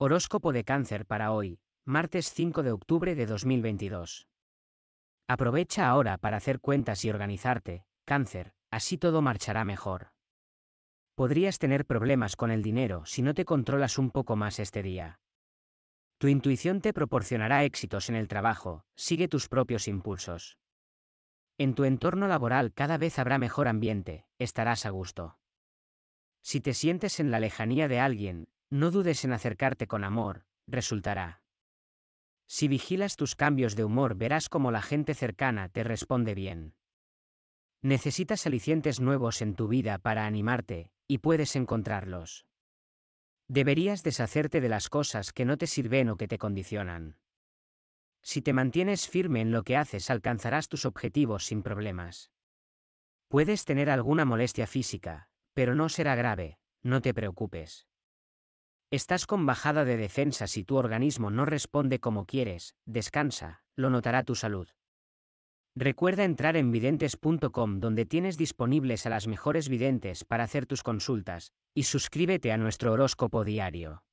Horóscopo de cáncer para hoy, martes 5 de octubre de 2022. Aprovecha ahora para hacer cuentas y organizarte, cáncer, así todo marchará mejor. Podrías tener problemas con el dinero si no te controlas un poco más este día. Tu intuición te proporcionará éxitos en el trabajo, sigue tus propios impulsos. En tu entorno laboral cada vez habrá mejor ambiente, estarás a gusto. Si te sientes en la lejanía de alguien, no dudes en acercarte con amor, resultará. Si vigilas tus cambios de humor verás cómo la gente cercana te responde bien. Necesitas alicientes nuevos en tu vida para animarte, y puedes encontrarlos. Deberías deshacerte de las cosas que no te sirven o que te condicionan. Si te mantienes firme en lo que haces alcanzarás tus objetivos sin problemas. Puedes tener alguna molestia física, pero no será grave, no te preocupes. Estás con bajada de defensa si tu organismo no responde como quieres, descansa, lo notará tu salud. Recuerda entrar en videntes.com donde tienes disponibles a las mejores videntes para hacer tus consultas, y suscríbete a nuestro horóscopo diario.